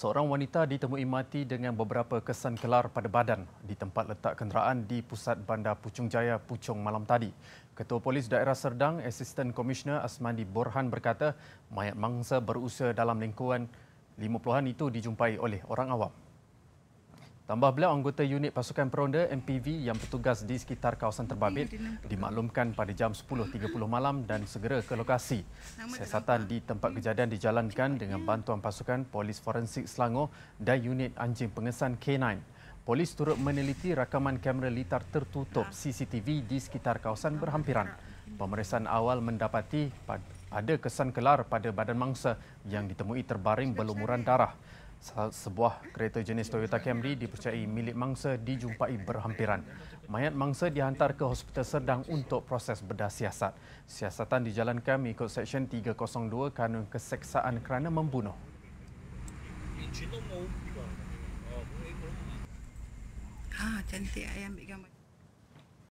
Seorang wanita ditemui mati dengan beberapa kesan kelar pada badan di tempat letak kenderaan di pusat bandar Puchong Jaya, Puchong malam tadi. Ketua Polis Daerah Serdang, Assistant Commissioner Asmandi Borhan berkata mayat mangsa berusia dalam lingkungan 50-an itu dijumpai oleh orang awam. Tambah beliau anggota unit pasukan peronda MPV yang bertugas di sekitar kawasan terbabit dimaklumkan pada jam 10.30 malam dan segera ke lokasi. Siasatan di tempat kejadian dijalankan dengan bantuan pasukan polis forensik Selangor dan unit anjing pengesan K9. Polis turut meneliti rakaman kamera litar tertutup CCTV di sekitar kawasan berhampiran. Pemeriksaan awal mendapati ada kesan kelar pada badan mangsa yang ditemui terbaring berlumuran darah. Sebuah kereta jenis Toyota Camry dipercayai milik mangsa dijumpai berhampiran. Mayat mangsa dihantar ke Hospital sedang untuk proses bedah siasat. Siasatan dijalankan mengikut Seksyen 302 Kanun Keseksaan kerana membunuh. Ah, cantik ayam ambil gambar.